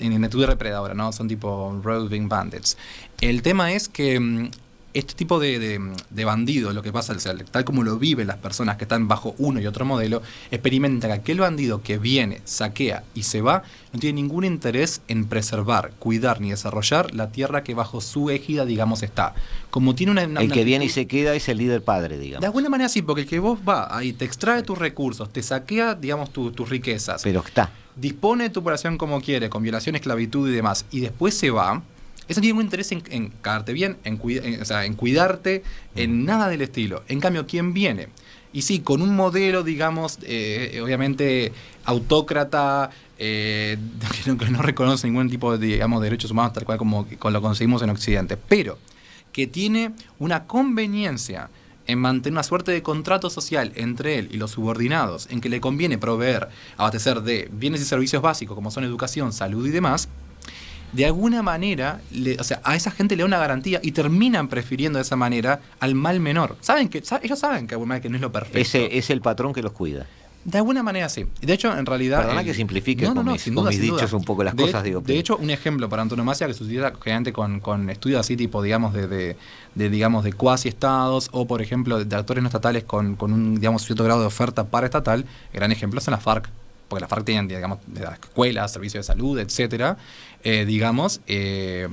en ¿no? Son tipo roving bandits. El tema es que em, este tipo de, bandido, lo que pasa, al tal como lo viven las personas que están bajo uno y otro modelo, experimentan que aquel bandido que viene, saquea y se va, no tiene ningún interés en preservar, cuidar ni desarrollar la tierra que bajo su égida, digamos, está. Como tiene una, el que viene y se queda es el líder padre, digamos. De alguna manera sí, porque el que vos va ahí te extrae tus recursos, te saquea, digamos, tus riquezas. Pero está. Dispone de tu población como quiere, con violación, esclavitud y demás, y después se va eso tiene un interés en, en bien, en, cuidarte, mm. en nada del estilo. En cambio, ¿quién viene, y sí, con un modelo, digamos, eh, obviamente autócrata, eh, (laughs) que, no, reconoce ningún tipo de digamos, derechos humanos, tal cual como lo conseguimos en Occidente, pero que tiene una conveniencia en mantener una suerte de contrato social entre él y los subordinados, en que le conviene proveer, abastecer de bienes y servicios básicos como son educación, salud y demás, de alguna manera, o sea, a esa gente le da una garantía y terminan prefiriendo de esa manera al mal menor. Saben que, ellos saben que, que no es lo perfecto. Ese es el patrón que los cuida. De alguna manera sí. De hecho, en realidad. Perdona que simplifique mis, dichos un poco las cosas. Digo, de hecho, un ejemplo para antonomasia que sucediera con, estudios así, tipo, digamos, de, digamos, de cuasi-estados o, por ejemplo, de actores no estatales con, un digamos, cierto grado de oferta para estatal, gran ejemplo son las FARC porque la FARC tienen, digamos, escuelas, servicios de salud, etcétera, eh, digamos. Eh,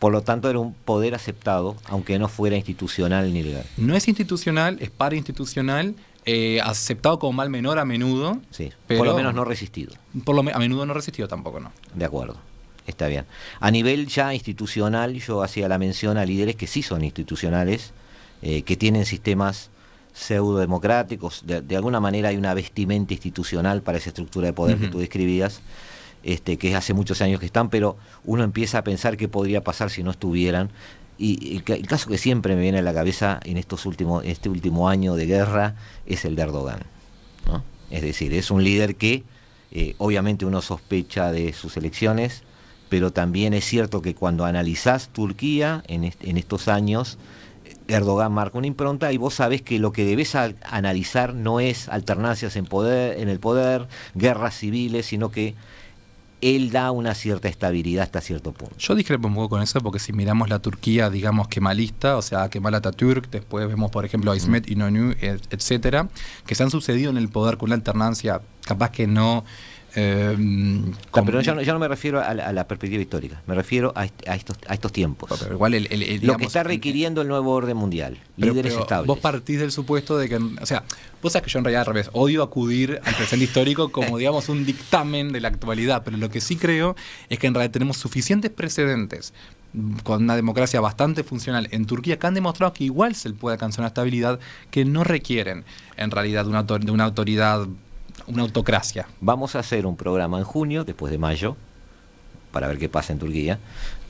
por lo tanto, era un poder aceptado, aunque no fuera institucional ni legal. No es institucional, es para institucional, eh, aceptado como mal menor a menudo. pero, por lo menos no resistido. Por lo a menudo no resistido tampoco, ¿no? De acuerdo. Está bien. A nivel ya institucional, yo hacía la mención a líderes que sí son institucionales, que tienen sistemas pseudodemocráticos. De, de alguna manera hay una vestimenta institucional para esa estructura de poder que tú describías este, que hace muchos años que están, pero uno empieza a pensar qué podría pasar si no estuvieran. Y el, caso que siempre me viene a la cabeza en estos últimos, este último año de guerra es el de Erdogan. ¿no? Es decir, es un líder que eh, obviamente uno sospecha de sus elecciones, pero también es cierto que cuando analizás Turquía en, estos años, Erdogan marca una impronta y vos sabés que lo que debes analizar no es alternancias en, poder, en el poder, guerras civiles, sino que él da una cierta estabilidad hasta cierto punto. Yo discrepo un poco con eso porque si miramos la Turquía, digamos, kemalista, o sea, Kemal Atatürk, después vemos, por ejemplo, a Ismet y mm. etcétera, que se han sucedido en el poder con la alternancia capaz que no Em, pero yo, no me refiero a la, perspectiva histórica, me refiero a, estos, tiempos. Ah, lo que está requiriendo el nuevo orden mundial, líderes estables. Vos partís del supuesto de que, o sea, vos sabés que yo en realidad al revés, odio acudir al presente histórico como, (laughs) digamos, un dictamen de la actualidad, pero lo que sí creo es que en realidad tenemos suficientes precedentes con una democracia bastante funcional en Turquía, que han demostrado que igual se puede alcanzar una estabilidad que no requieren en realidad de una autoridad una autocracia. Vamos a hacer un programa en junio, después de mayo, para ver qué pasa en Turquía.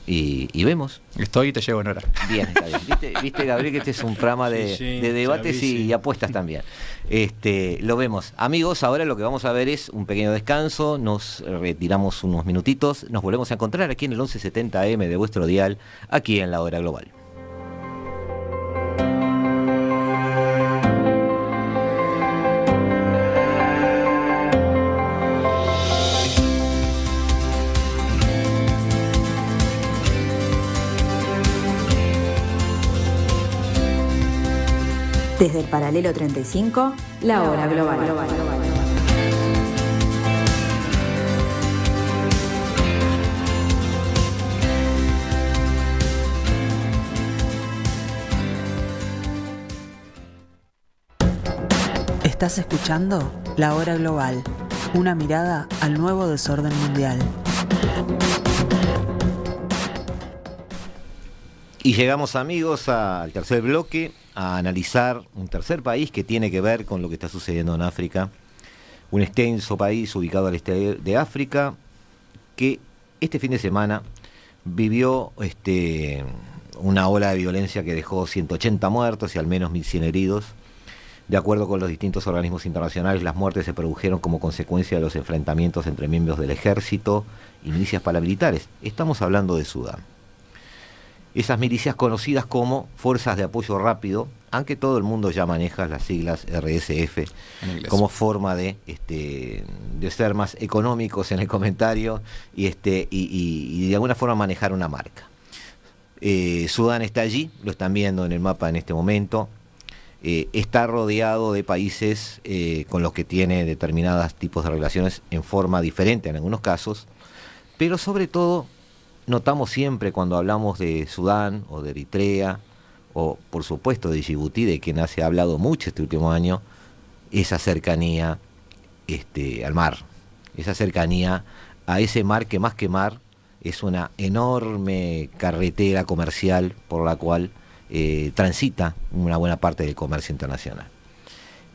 Y, vemos. Estoy y te llevo en hora. Bien, está bien. ¿Viste, Gabriel, que este es un programa (laughs) de, debates y, apuestas también. Este, lo vemos. Amigos, ahora lo que vamos a ver es un pequeño descanso, nos retiramos unos minutitos, nos volvemos a encontrar aquí en el 1170M de vuestro dial, aquí en la hora global. Desde el paralelo 35, la hora global. Estás escuchando La Hora Global, una mirada al nuevo desorden mundial. Y llegamos amigos al tercer bloque a analizar un tercer país que tiene que ver con lo que está sucediendo en África, un extenso país ubicado al este de África que este fin de semana vivió este, una ola de violencia que dejó 180 muertos y al menos 1.100 heridos. De acuerdo con los distintos organismos internacionales, las muertes se produjeron como consecuencia de los enfrentamientos entre miembros del ejército y milicias paramilitares. Estamos hablando de Sudán esas milicias conocidas como Fuerzas de Apoyo Rápido, aunque todo el mundo ya maneja las siglas RSF como forma de, este, de ser más económicos en el comentario y, este, de alguna forma manejar una marca. Eh, Sudán está allí, lo están viendo en el mapa en este momento. Eh, está rodeado de países eh, con los que tiene determinados tipos de relaciones en forma diferente en algunos casos, pero sobre todo notamos siempre cuando hablamos de Sudán o de Eritrea o por supuesto de Djibouti, de quien se ha hablado mucho este último año, esa cercanía este, al mar, esa cercanía a ese mar que más que mar es una enorme carretera comercial por la cual eh, transita una buena parte del comercio internacional.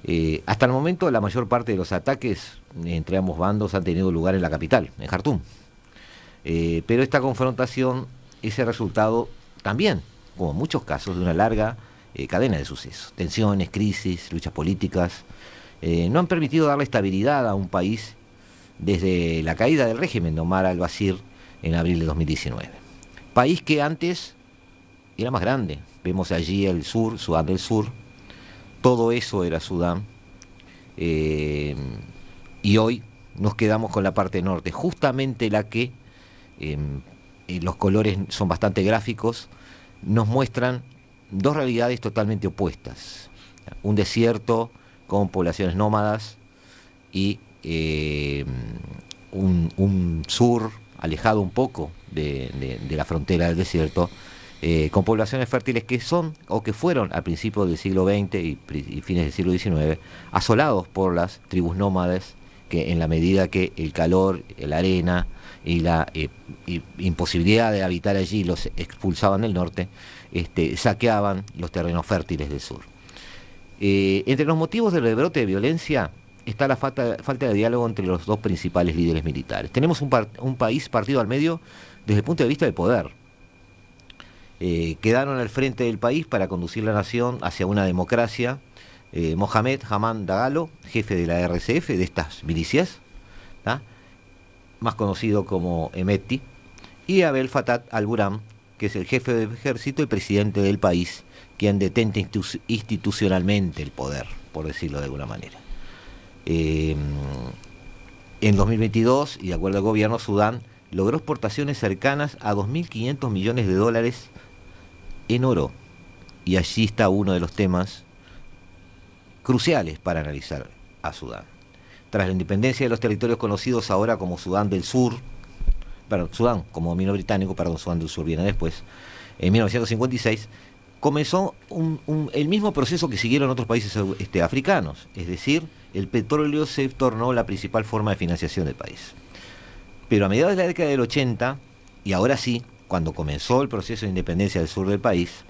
Eh, hasta el momento la mayor parte de los ataques entre ambos bandos han tenido lugar en la capital, en Jartum. Eh, pero esta confrontación es el resultado también, como en muchos casos, de una larga eh, cadena de sucesos. Tensiones, crisis, luchas políticas, eh, no han permitido darle estabilidad a un país desde la caída del régimen de Omar al basir en abril de 2019. País que antes era más grande. Vemos allí el sur, Sudán del Sur, todo eso era Sudán. y hoy nos quedamos con la parte norte, justamente la que Em, eh, los colores son bastante gráficos, nos muestran dos realidades totalmente opuestas. Un desierto con poblaciones nómadas y em, un, sur alejado un poco de, la frontera del desierto, eh, con poblaciones fértiles que son o que fueron a principios del siglo XX y, y fines del siglo XIX asolados por las tribus nómadas que en la medida que el calor, la arena, y la eh, imposibilidad de habitar allí, los expulsaban del norte, este, saqueaban los terrenos fértiles del sur. Eh, entre los motivos del rebrote de violencia está la falta, de diálogo entre los dos principales líderes militares. Tenemos un, país partido al medio desde el punto de vista del poder. Eh, quedaron al frente del país para conducir la nación hacia una democracia. Mohamed Hamán Dagalo, jefe de la RCF, de estas milicias, ¿tá? más conocido como Emeti, y Abel Fattah al buram que es el jefe del ejército y presidente del país, quien detenta institucionalmente el poder, por decirlo de alguna manera. Eh, en 2022, y de acuerdo al gobierno, Sudán logró exportaciones cercanas a 2.500 millones de dólares en oro. Y allí está uno de los temas cruciales para analizar a Sudán tras la independencia de los territorios conocidos ahora como Sudán del Sur, bueno, Sudán como dominio británico, perdón, Sudán del Sur viene después, en 1956, comenzó el mismo proceso que siguieron otros países este, africanos, es decir, el petróleo se tornó la principal forma de financiación del país. Pero a mediados de la década del 80, y ahora sí, cuando comenzó el proceso de independencia del sur del país,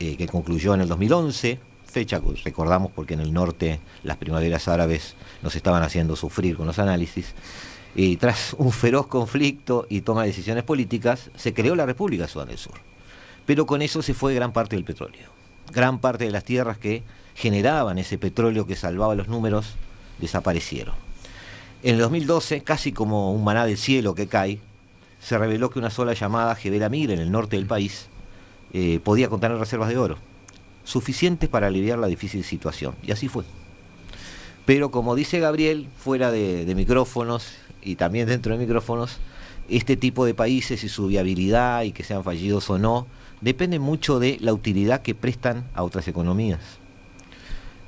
eh, que concluyó en el 2011, fecha, pues, recordamos porque en el norte las primaveras árabes nos estaban haciendo sufrir con los análisis, y tras un feroz conflicto y toma de decisiones políticas, se creó la República Sudán del Sur. Pero con eso se fue gran parte del petróleo, gran parte de las tierras que generaban ese petróleo que salvaba los números desaparecieron. En el 2012, casi como un maná del cielo que cae, se reveló que una sola llamada Jebel Amir en el norte del país eh, podía contener reservas de oro suficientes para aliviar la difícil situación. Y así fue. Pero como dice Gabriel, fuera de, micrófonos y también dentro de micrófonos, este tipo de países y su viabilidad y que sean fallidos o no, depende mucho de la utilidad que prestan a otras economías,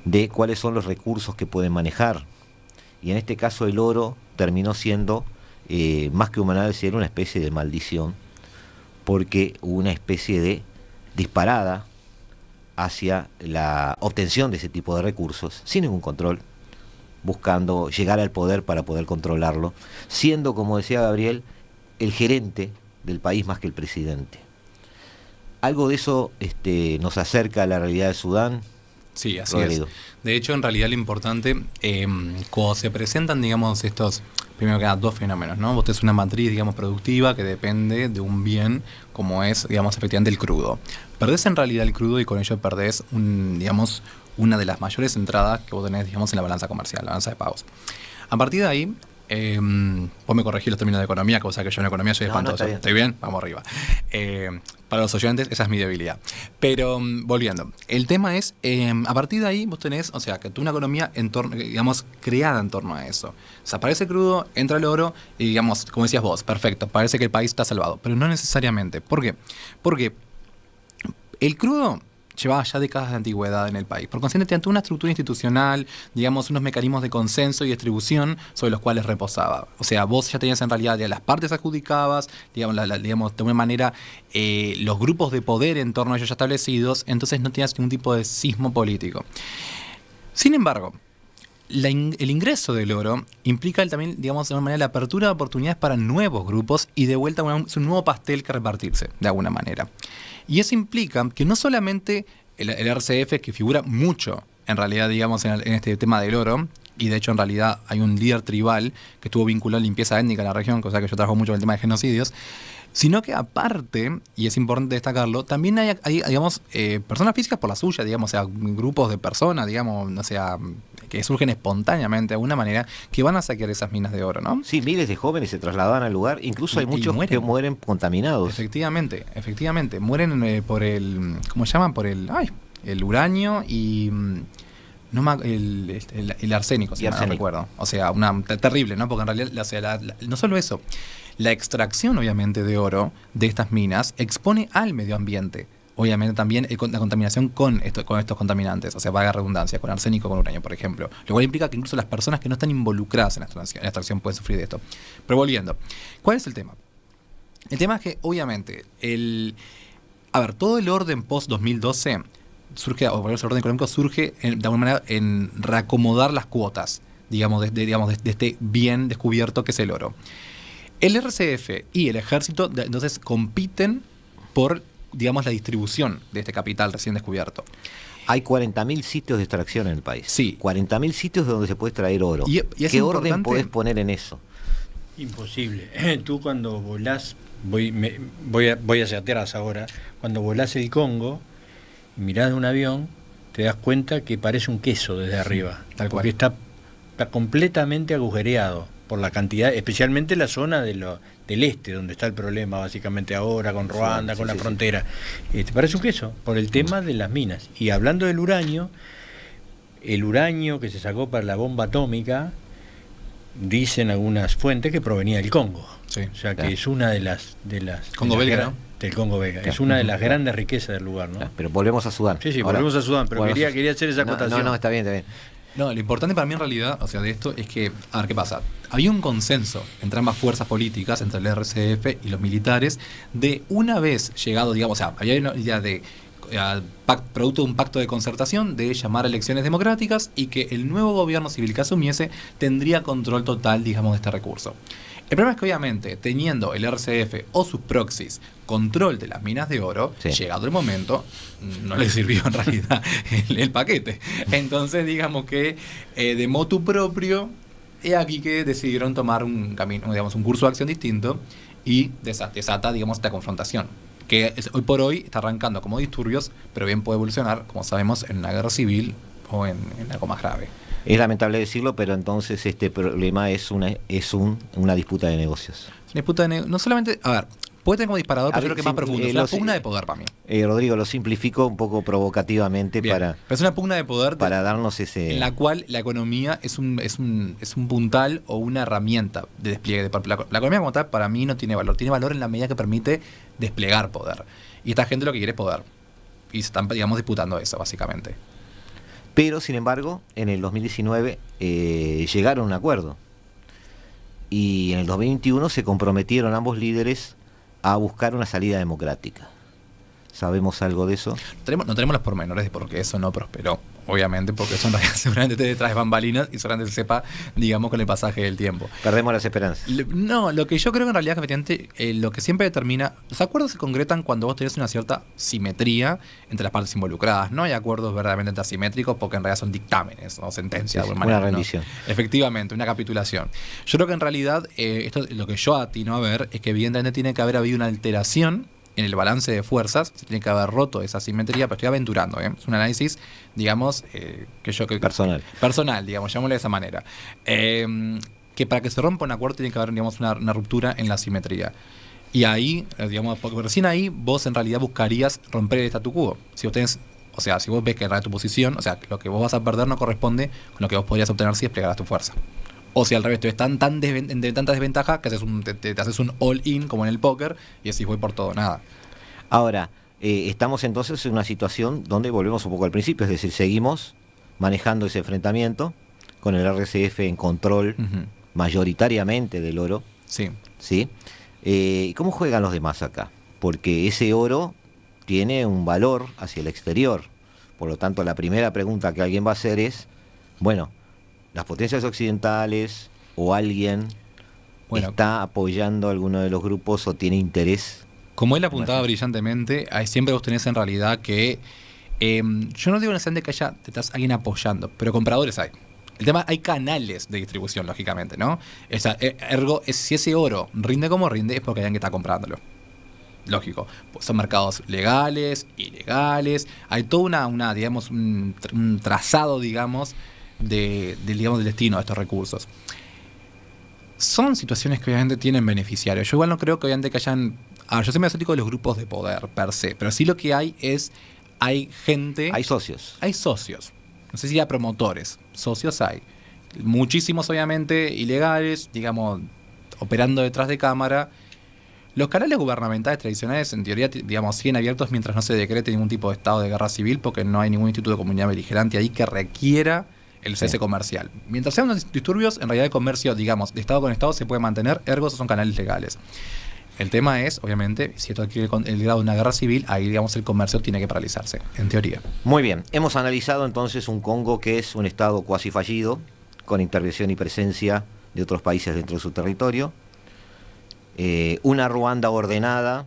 de cuáles son los recursos que pueden manejar. Y en este caso el oro terminó siendo, eh, más que de era una especie de maldición, porque una especie de disparada hacia la obtención de ese tipo de recursos, sin ningún control, buscando llegar al poder para poder controlarlo, siendo, como decía Gabriel, el gerente del país más que el presidente. Algo de eso este, nos acerca a la realidad de Sudán. Sí, así es. De hecho, en realidad lo importante, em, cuando se presentan, digamos, estos, primero que nada, dos fenómenos, ¿no? Vos tenés una matriz, digamos, productiva que depende de un bien como es, digamos, efectivamente el crudo perdés en realidad el crudo y con ello perdés, un, digamos, una de las mayores entradas que vos tenés, digamos, en la balanza comercial, la balanza de pagos. A partir de ahí, eh, vos me corregís los términos de economía, cosa que yo en economía soy no, espantoso. ¿Estoy bien? Vamos arriba. Em, para los oyentes, esa es mi debilidad. Pero em, volviendo, el tema es, a partir de ahí vos tenés, o sea, que tú una economía, torno, digamos, creada en torno a eso. o sea, crudo, entra el oro y, digamos, como decías vos, perfecto, parece que el país está salvado, pero no necesariamente. ¿Por qué? Porque el crudo llevaba ya décadas de antigüedad en el país. Por consiguiente, ante una estructura institucional, digamos, unos mecanismos de consenso y distribución sobre los cuales reposaba. O sea, vos ya tenías en realidad ya las partes adjudicabas, digamos, de una manera, eh, los grupos de poder en torno a ellos ya establecidos, entonces no tenías ningún tipo de sismo político. Sin embargo, el ingreso del oro implica también, digamos, de alguna manera, la apertura de oportunidades para nuevos grupos y de vuelta un nuevo pastel que repartirse, de alguna manera. Y eso implica que no solamente el, RCF, que figura mucho, en realidad, digamos, en, este tema del oro, y de hecho, en realidad, hay un líder tribal que estuvo vinculado a limpieza étnica en la región, cosa que yo trabajo mucho el tema de genocidios, sino que aparte, y es importante destacarlo, también hay, digamos, eh, personas físicas por la suya, digamos, sea, grupos de personas, digamos, no sea, que surgen espontáneamente de alguna manera, que van a saquear esas minas de oro, ¿no? Sí, miles de jóvenes se trasladaban al lugar, incluso hay muchos que mueren contaminados. Efectivamente, efectivamente, mueren eh, por el, ¿cómo llaman? Por el, ay, el uranio y... Mm, no este, el, el, arsénico, si recuerdo. O sea, una terrible, ¿no? Porque en realidad, no solo eso, la extracción, obviamente, de oro de estas minas expone al medio ambiente. Obviamente también eh, la contaminación con, con estos contaminantes, o sea, vaga redundancia, con arsénico, con uranio, por ejemplo. Lo cual implica que incluso las personas que no están involucradas en la extracción, pueden sufrir de esto. Pero volviendo, ¿cuál es el tema? El tema es que, obviamente, el. A ver, todo el orden post-2012 surge, o por el orden económico surge de alguna manera en reacomodar las cuotas, digamos, de, este bien descubierto que es el oro. El RCF y el ejército entonces compiten por, digamos, la distribución de este capital recién descubierto. Hay 40.000 sitios de extracción en el país. Sí. 40.000 sitios donde se puede extraer oro. Y, ¿Qué orden podés poner en eso? Imposible. (clears throat) Tú cuando volás, voy, me, voy, a, voy hacia atrás ahora, cuando volás el Congo, mirás un avión, te das cuenta que parece un queso desde arriba, tal porque cual. está completamente agujereado por la cantidad, especialmente la zona de del este, donde está el problema básicamente ahora, con Ruanda, con la frontera. Este, parece un queso, por el tema de las minas. Y hablando del uranio, el uranio que se sacó para la bomba atómica, dicen algunas fuentes que provenía del Congo. Sí, o sea, que es una de las... De Congo belga, Del Congo belga. Es una de las grandes riquezas del lugar, ¿no? pero volvemos a Sudán. Sí, sí, volvemos a Sudán, pero quería, quería hacer esa acotación. no, no, está bien, está bien. No, lo importante para mí en realidad, o sea, de esto es que, a ver qué pasa. Había un consenso entre ambas fuerzas políticas, entre el RCF y los militares, de una vez llegado, digamos, o sea, había una idea de producto de un pacto de concertación de llamar a elecciones democráticas y que el nuevo gobierno civil que asumiese tendría control total, digamos, de este recurso. El problema es que obviamente teniendo el RCF o sus proxies control de las minas de oro, llegado el momento, no le sirvió en realidad (laughs) el, paquete. Entonces digamos que eh, de motu propio, es aquí que decidieron tomar un camino, digamos, un curso de acción distinto y desata, digamos, esta confrontación que hoy por hoy está arrancando como disturbios, pero bien puede evolucionar, como sabemos, en una guerra civil o en algo más grave. Es lamentable decirlo, pero entonces este problema es una es un, una disputa de negocios. Disputa de negocios. no solamente, a ver, puede tener como disparador, pero creo que más profundo. Eh, es una pugna de poder para mí. Eh, Rodrigo, lo simplifico un poco provocativamente para. Pero es una pugna de poder. Para darnos ese. En la cual la economía es un, es un, es un puntal o una herramienta de despliegue. De, la, la economía como tal, para mí, no tiene valor. Tiene valor en la medida que permite desplegar poder. Y esta gente lo que quiere es poder. Y se están, digamos, disputando eso, básicamente. Pero, sin embargo, en el 2019 eh, llegaron a un acuerdo. Y en el 2021 se comprometieron ambos líderes a buscar una salida democrática. ¿Sabemos algo de eso? no tenemos los pormenores de por qué eso no prosperó, obviamente, porque eso (laughs) seguramente te detrás bambalinas y seguramente se sepa, digamos, con el pasaje del tiempo. Perdemos las esperanzas. No, lo que yo creo en realidad, efectivamente, eh, lo que siempre determina. Los acuerdos se concretan cuando vos tenés una cierta simetría entre las partes involucradas. No hay acuerdos verdaderamente asimétricos porque en realidad son dictámenes o sentencias Una rendición. Efectivamente, una capitulación. Yo creo que en realidad, eh, esto, lo que yo atino a ver es que evidentemente tiene que haber habido una alteración en el balance de fuerzas se tiene que haber roto esa simetría, pero estoy aventurando, ¿eh? es un análisis, digamos, eh, que yo creo Personal. personal, digamos, llamémosle de esa manera. Eh, que para que se rompa un acuerdo tiene que haber, digamos, una, ruptura en la simetría. Y ahí, digamos, porque recién ahí vos en realidad buscarías romper el statu quo. Si ustedes o sea, si vos ves que realidad tu posición, o sea, lo que vos vas a perder no corresponde con lo que vos podrías obtener si desplegaras tu fuerza. O si al revés, te tan, tan tanta desventaja que haces un, te, haces un all-in como en el póker y decís voy por todo, nada. Ahora, eh, estamos entonces en una situación donde volvemos un poco al principio, es decir, seguimos manejando ese enfrentamiento con el RCF en control mayoritariamente del oro. Sí. ¿Sí? Eh, ¿Cómo juegan los demás acá? Porque ese oro tiene un valor hacia el exterior. Por lo tanto, la primera pregunta que alguien va a hacer es, bueno, las potencias occidentales o alguien está apoyando a alguno de los grupos o tiene interés. Como él apuntaba brillantemente, siempre vos tenés en realidad que em, yo no digo necesariamente que haya alguien apoyando, pero compradores hay. El tema, hay canales de distribución, lógicamente, ¿no? E, si ese oro rinde como rinde, es porque hay alguien que está comprándolo. Lógico. Pues son mercados legales, ilegales. Hay toda una, una digamos, un trazado, digamos, de, digamos, del destino de estos recursos. Son situaciones que obviamente tienen beneficiarios. Yo igual no creo que obviamente que hayan... A yo soy medio de los grupos de poder per se, pero sí lo que hay es... Hay gente... Hay socios. Hay socios. No sé si hay promotores. Socios hay. Muchísimos obviamente ilegales, digamos, operando detrás de cámara. Los canales gubernamentales tradicionales, en teoría, digamos, siguen abiertos mientras no se decrete ningún tipo de estado de guerra civil, porque no hay ningún instituto de comunidad beligerante ahí que requiera el cese comercial. Mientras sean disturbios, en realidad el comercio, digamos, de Estado con Estado se puede mantener, ergo son canales legales. El tema es, obviamente, si esto adquiere el grado de una guerra civil, ahí, digamos, el comercio tiene que paralizarse, en teoría. Muy bien. Hemos analizado entonces un Congo que es un Estado cuasi fallido, con intervención y presencia de otros países dentro de su territorio. Eh, una Ruanda ordenada,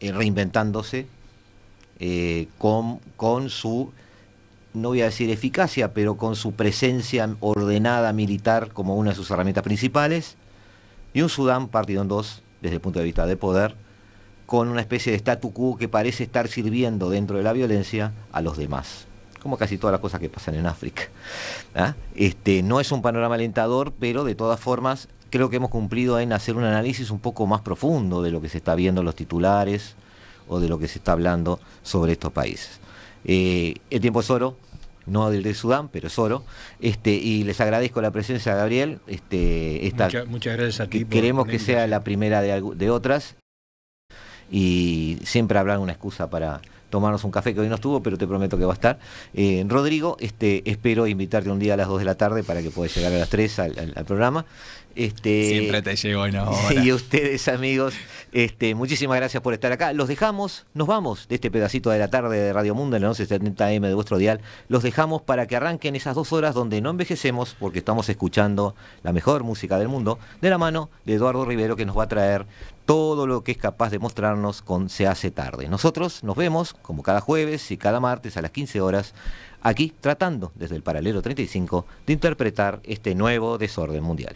eh, reinventándose, eh, con, con su no voy a decir eficacia, pero con su presencia ordenada militar como una de sus herramientas principales, y un Sudán partido en dos desde el punto de vista de poder, con una especie de statu quo que parece estar sirviendo dentro de la violencia a los demás como casi todas las cosas que pasan en África. ¿ah? Este, no es un panorama alentador, pero de todas formas creo que hemos cumplido en hacer un análisis un poco más profundo de lo que se está viendo en los titulares o de lo que se está hablando sobre estos países. Eh, el tiempo es oro, no del de Sudán, pero es oro. Este, y les agradezco la presencia, Gabriel. Este, esta, muchas gracias a ti. queremos que sea la primera de, otras. Y siempre habrá una excusa para tomarnos un café que hoy no estuvo, pero te prometo que va a estar. Eh, Rodrigo, este, espero invitarte un día a las 2 de la tarde para que puedas llegar a las 3 al programa. Este, Siempre te llego en (laughs) hora. Y ustedes, amigos, este, muchísimas gracias por estar acá. Los dejamos, nos vamos de este pedacito de la tarde de Radio Mundo en la 1170M de vuestro dial. Los dejamos para que arranquen esas dos horas donde no envejecemos porque estamos escuchando la mejor música del mundo de la mano de Eduardo Rivero que nos va a traer todo lo que es capaz de mostrarnos con Se hace tarde. Nosotros nos vemos como cada jueves y cada martes a las 15 horas aquí tratando desde el paralelo 35 de interpretar este nuevo desorden mundial.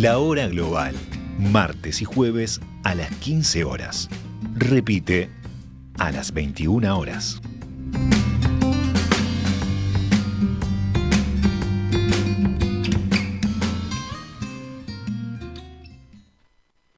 La hora global, martes y jueves a las 15 horas. Repite a las 21 horas.